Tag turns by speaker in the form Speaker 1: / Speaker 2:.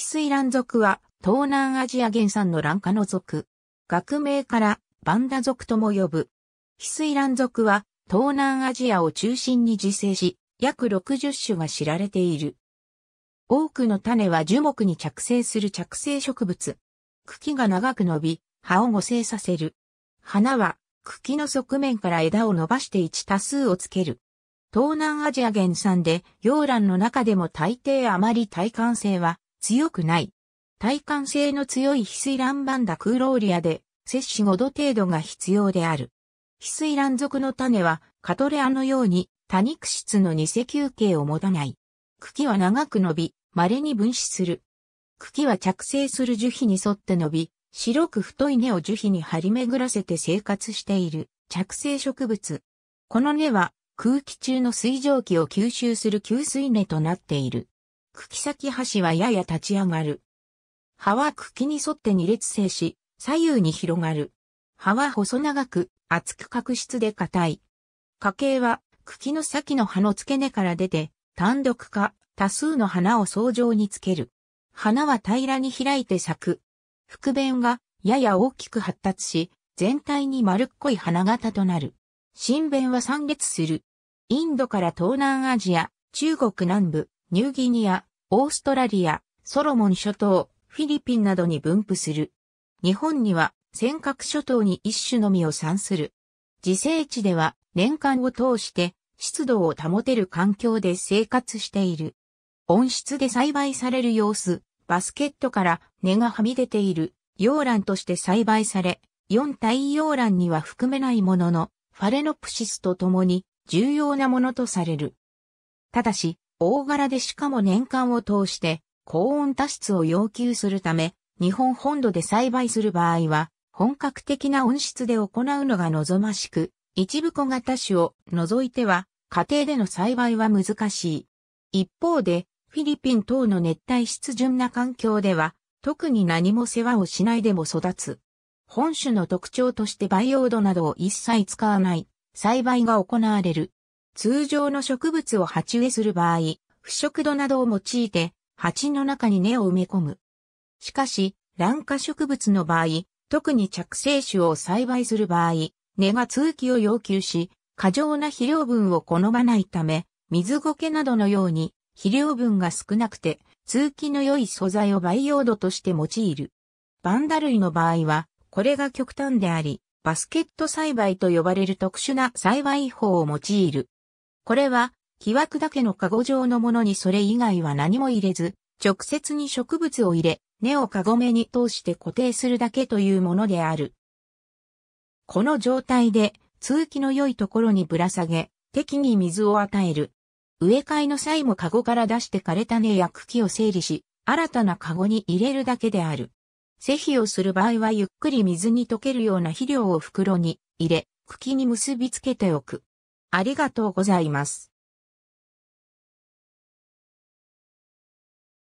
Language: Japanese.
Speaker 1: 翡翠蘭属は東南アジア原産の蘭科の属。学名からバンダ属とも呼ぶ。翡翠蘭属は東南アジアを中心に自生し、約60種が知られている。多くの種は樹木に着生する着生植物。茎が長く伸び、葉を互生させる。花は茎の側面から枝を伸ばして1多数をつける。東南アジア原産で、洋蘭の中でも大抵あまり耐寒性は強くない。耐寒性の強い翡翠卵バンダクーローリアで、摂取5度程度が必要である。翡翠卵属の種は、カトレアのように多肉質の偽球形を持たない。茎は長く伸び、稀に分子する。茎は着生する樹皮に沿って伸び、白く太い根を樹皮に張り巡らせて生活している着生植物。この根は空気中の水蒸気を吸収する吸水根となっている。茎先端はやや立ち上がる。葉は茎に沿って2列性し、左右に広がる。葉は細長く、厚く角質で硬い。花茎は茎の先の葉の付け根から出て、単独か多数の花を層状につける。花は平らに開いて咲く。腹弁がやや大きく発達し、全体に丸っこい花形となる。新弁は散列する。インドから東南アジア、中国南部、ニューギニア、オーストラリア、ソロモン諸島、フィリピンなどに分布する。日本には尖閣諸島に一種のみを産する。自生地では年間を通して湿度を保てる環境で生活している。温室で栽培される様子、バスケットから根がはみ出ている洋卵として栽培され、四体陽卵には含めないものの、ファレノプシスと共に重要なものとされる。ただし、大柄でしかも年間を通して高温多湿を要求するため、日本本土で栽培する場合は、本格的な温室で行うのが望ましく、一部小型種を除いては、家庭での栽培は難しい。一方で、フィリピン等の熱帯湿潤な環境では、特に何も世話をしないでも育つ。本種の特徴として培養土などを一切使わない、栽培が行われる。通常の植物を鉢植えする場合、腐食土などを用いて、鉢の中に根を埋め込む。しかし、卵化植物の場合、特に着生種を栽培する場合、根が通気を要求し、過剰な肥料分を好まないため、水苔などのように肥料分が少なくて、通気の良い素材を培養土として用いる。バンダ類の場合は、これが極端であり、バスケット栽培と呼ばれる特殊な栽培法を用いる。これは、木枠だけのカゴ状のものにそれ以外は何も入れず、直接に植物を入れ、根をカゴ目に通して固定するだけというものである。この状態で、通気の良いところにぶら下げ、適宜水を与える。植え替えの際もカゴから出して枯れた根や茎を整理し、新たなカゴに入れるだけである。施肥をする場合はゆっくり水に溶けるような肥料を袋に入れ、茎に結びつけておく。ありがとうございます。